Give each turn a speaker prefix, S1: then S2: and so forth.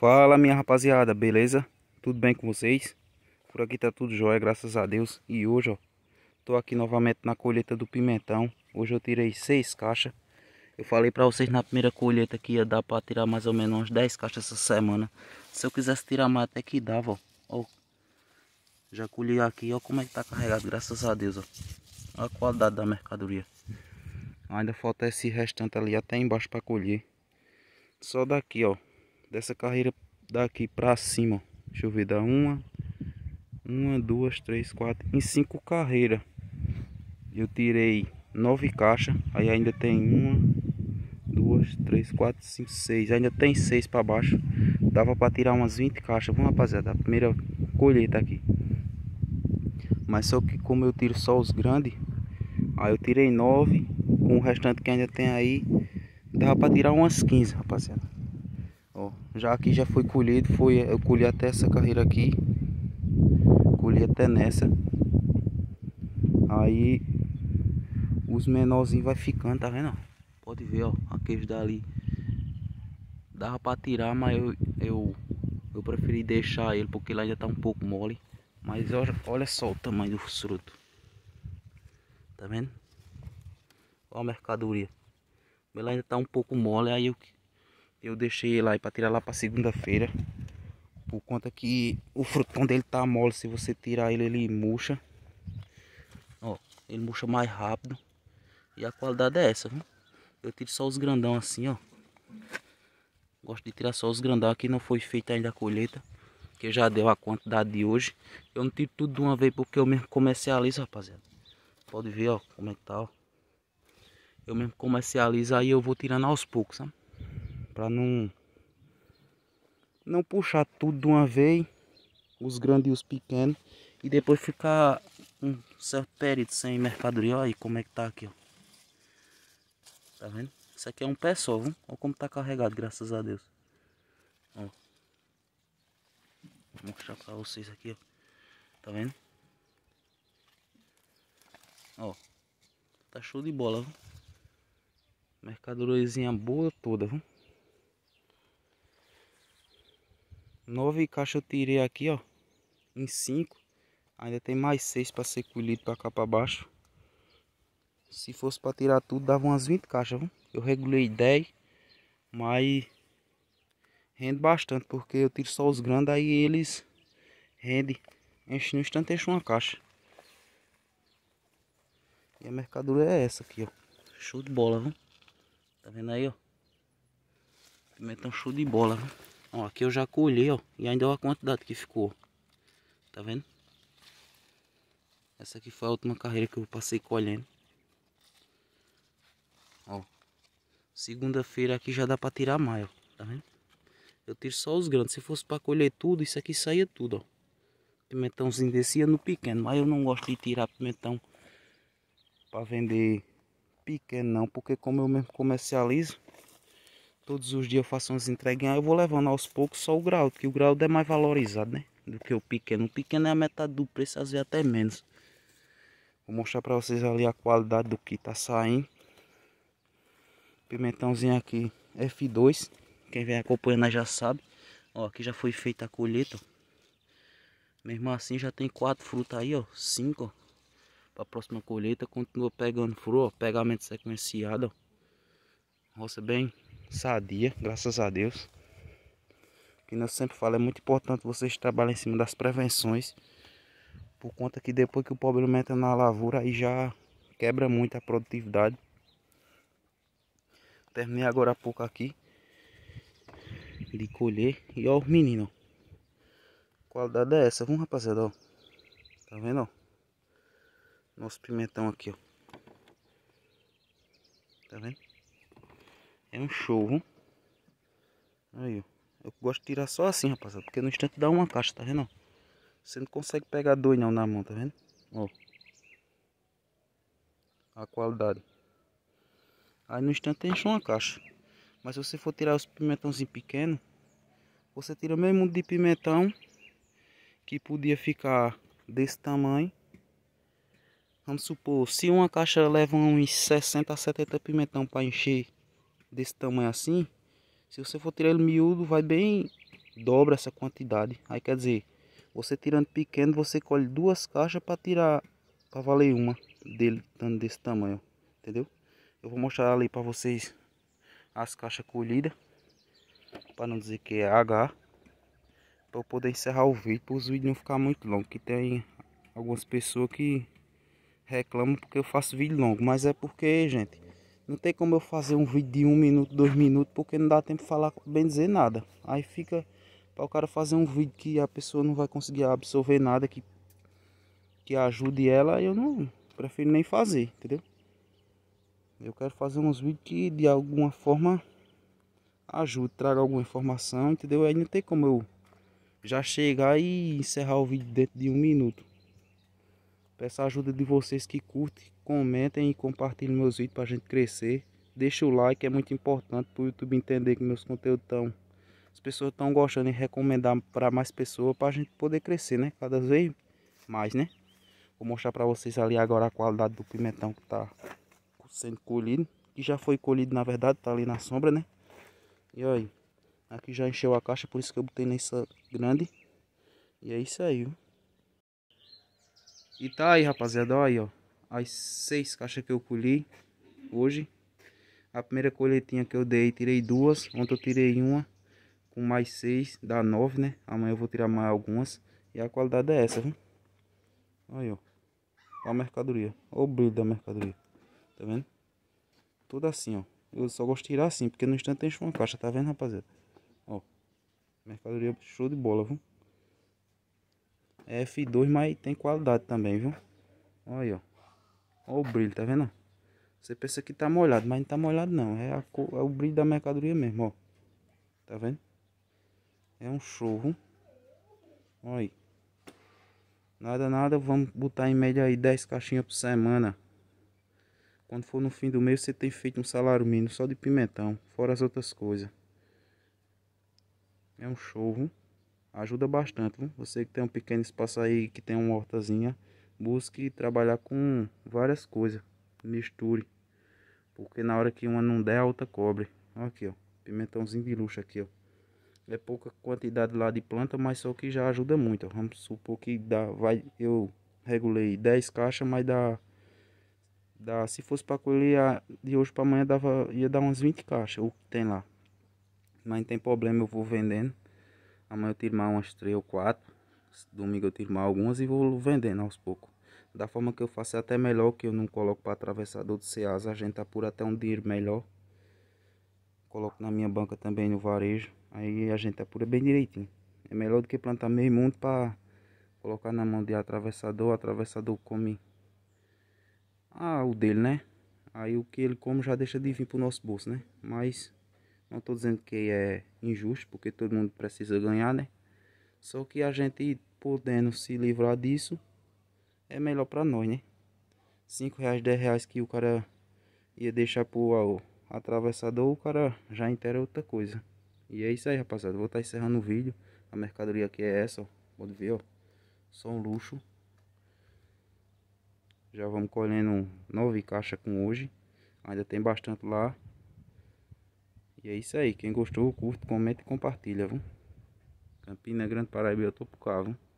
S1: Fala minha rapaziada, beleza? Tudo bem com vocês? Por aqui tá tudo jóia, graças a Deus E hoje, ó, tô aqui novamente na colheita do pimentão Hoje eu tirei seis caixas Eu falei pra vocês na primeira colheita que ia dar pra tirar mais ou menos umas 10 caixas essa semana Se eu quisesse tirar mais até que dava, ó, ó Já colhi aqui, ó como é que tá carregado, graças a Deus, ó Olha a qualidade da mercadoria Ainda falta esse restante ali até embaixo pra colher Só daqui, ó dessa carreira daqui pra cima. Deixa eu ver, dá uma, uma, duas, três, quatro, em cinco carreiras. Eu tirei nove caixas, aí ainda tem uma, duas, três, quatro, cinco, seis, ainda tem seis para baixo. Dava para tirar umas 20 caixas. Vamos rapaziada, a primeira colheita aqui. Mas só que como eu tiro só os grandes, aí eu tirei nove, com o restante que ainda tem aí, dava para tirar umas 15, rapaziada. Já aqui já foi colhido, foi, eu colhi até essa carreira aqui. Colhi até nessa. Aí os menorzinhos vai ficando, tá vendo? Pode ver, ó, aqueles dali. Dava para tirar, mas eu, eu, eu preferi deixar ele porque ele ainda tá um pouco mole. Mas olha, olha só o tamanho do fruto. Tá vendo? Olha a mercadoria. Ele ainda tá um pouco mole, aí eu eu deixei ele aí para tirar lá para segunda-feira. Por conta que o frutão dele tá mole. Se você tirar ele, ele murcha. Ó, ele murcha mais rápido. E a qualidade é essa, viu? Eu tiro só os grandão assim, ó. Gosto de tirar só os grandão. Aqui não foi feita ainda a colheita. Que já deu a quantidade de hoje. Eu não tiro tudo de uma vez porque eu mesmo comercializo, rapaziada. Pode ver, ó, como é que tá, ó. Eu mesmo comercializo aí eu vou tirando aos poucos, sabe? para não não puxar tudo de uma vez, os grandes e os pequenos, e depois ficar um certo período sem mercadoria. Olha aí como é que tá aqui, ó. Tá vendo? Isso aqui é um pé só, viu? Olha como tá carregado, graças a Deus. Ó. Vou mostrar pra vocês aqui, ó. Tá vendo? Ó. Tá show de bola, viu? Mercadoriazinha boa toda, viu? Nove caixas eu tirei aqui, ó. Em cinco. Ainda tem mais seis para ser colhido para cá para baixo. Se fosse para tirar tudo, dava umas 20 caixas, viu? Eu regulei 10, mas rende bastante, porque eu tiro só os grandes, aí eles rende. Enche no instante, enche uma caixa. E a mercadura é essa aqui, ó. Show de bola, viu? Tá vendo aí, ó? Pimentão show de bola, viu? Ó, aqui eu já colhi, ó. E ainda olha a quantidade que ficou. Tá vendo? Essa aqui foi a última carreira que eu passei colhendo. Ó. Segunda-feira aqui já dá pra tirar mais, ó. Tá vendo? Eu tiro só os grandes. Se fosse pra colher tudo, isso aqui saía tudo, ó. Pimentãozinho descia no pequeno. Mas eu não gosto de tirar pimentão pra vender pequeno não. Porque como eu mesmo comercializo todos os dias eu faço umas entreguinhas, eu vou levando aos poucos só o grau, porque o grau é mais valorizado, né? Do que o pequeno. O pequeno é a metade do preço, às vezes até menos. Vou mostrar pra vocês ali a qualidade do que tá saindo. Pimentãozinho aqui, F2. Quem vem acompanhando já sabe. Ó, aqui já foi feita a colheita, Mesmo assim já tem quatro frutas aí, ó. Cinco, ó. Pra próxima colheita, continua pegando fruto, ó. Pegamento sequenciado, ó. Roça bem sadia, graças a Deus. Que eu sempre falo, é muito importante vocês trabalharem em cima das prevenções. Por conta que depois que o problema entra na lavoura, aí já quebra muito a produtividade. Terminei agora há pouco aqui de colher. E ó, os meninos, qualidade é essa, vamos rapaziada, ó. Tá vendo, ó? Nosso pimentão aqui, ó. Tá vendo? É um show, viu? Aí, eu gosto de tirar só assim, rapaziada. Porque no instante dá uma caixa, tá vendo? Você não consegue pegar dois não na mão, tá vendo? Ó. A qualidade. Aí no instante enche uma caixa. Mas se você for tirar os pimentãozinhos pequenos, você tira o mesmo de pimentão que podia ficar desse tamanho. Vamos supor, se uma caixa leva uns 60 a 70 pimentão para encher desse tamanho assim, se você for tirar ele miúdo, vai bem dobra essa quantidade. Aí quer dizer, você tirando pequeno, você colhe duas caixas para tirar, para valer uma dele, estando desse tamanho, entendeu? Eu vou mostrar ali para vocês as caixas colhidas, para não dizer que é H, para eu poder encerrar o vídeo, para os vídeos não ficar muito longo, que tem algumas pessoas que reclamam porque eu faço vídeo longo, mas é porque, gente, não tem como eu fazer um vídeo de um minuto, dois minutos, porque não dá tempo de falar, bem dizer nada. Aí fica para o cara fazer um vídeo que a pessoa não vai conseguir absorver nada que, que ajude ela, eu não prefiro nem fazer, entendeu? Eu quero fazer uns vídeos que de alguma forma ajude, traga alguma informação, entendeu? Aí não tem como eu já chegar e encerrar o vídeo dentro de um minuto. Peço a ajuda de vocês que curtem, comentem e compartilhem meus vídeos para a gente crescer. Deixa o like, é muito importante para o YouTube entender que meus conteúdos estão... As pessoas estão gostando e recomendar para mais pessoas para a gente poder crescer, né? Cada vez mais, né? Vou mostrar para vocês ali agora a qualidade do pimentão que está sendo colhido. Que já foi colhido, na verdade, está ali na sombra, né? E aí, aqui já encheu a caixa, por isso que eu botei nessa grande. E é isso aí, viu? E tá aí, rapaziada, olha aí, ó as seis caixas que eu colhi hoje. A primeira colheitinha que eu dei, tirei duas. Ontem eu tirei uma com mais seis, dá nove, né? Amanhã eu vou tirar mais algumas. E a qualidade é essa, viu? Aí, ó. A mercadoria. Olha o brilho da mercadoria. Tá vendo? Tudo assim, ó. Eu só gosto de tirar assim, porque no instante enche uma caixa. Tá vendo, rapaziada? Ó. Mercadoria show de bola, viu? F2, mas tem qualidade também, viu? Olha aí, ó. Olha o brilho, tá vendo? Você pensa que tá molhado, mas não tá molhado não. É, cor, é o brilho da mercadoria mesmo, ó. Tá vendo? É um chorro. Olha aí. Nada, nada. Vamos botar em média aí 10 caixinhas por semana. Quando for no fim do mês, você tem feito um salário mínimo só de pimentão. Fora as outras coisas. É um chorro. Ajuda bastante, viu? Você que tem um pequeno espaço aí, que tem uma hortazinha busque trabalhar com várias coisas, misture, porque na hora que uma não der, a outra cobre. Aqui, ó, pimentãozinho de luxo aqui, ó. É pouca quantidade lá de planta, mas só que já ajuda muito. Ó. Vamos supor que dá, vai, eu regulei 10 caixas, mas dá, dá se fosse para colher de hoje para amanhã dava, ia dar umas 20 caixas, o que tem lá. Mas não tem problema, eu vou vendendo. Amanhã eu tiro mais umas 3 ou 4 domingo eu tiro mais algumas e vou vendendo aos poucos. Da forma que eu faço é até melhor, que eu não coloco para atravessador de Ceasa, a gente apura até um dinheiro melhor. Coloco na minha banca também no varejo, aí a gente apura bem direitinho. É melhor do que plantar meio mundo para colocar na mão de atravessador, o atravessador come ah, o dele, né? Aí o que ele come já deixa de vir pro nosso bolso, né? Mas não estou dizendo que é injusto, porque todo mundo precisa ganhar, né? Só que a gente podendo se livrar disso é melhor para nós, né? 5 reais, 10 reais que o cara ia deixar pro atravessador, o cara já entera é outra coisa. E é isso aí, rapaziada. Vou estar tá encerrando o vídeo. A mercadoria aqui é essa, ó. Pode ver, ó. Só um luxo. Já vamos colhendo nove caixas com hoje. Ainda tem bastante lá. E é isso aí. Quem gostou, curte, comenta e compartilha, viu? Campina Grande Paraíba, eu Topocavo.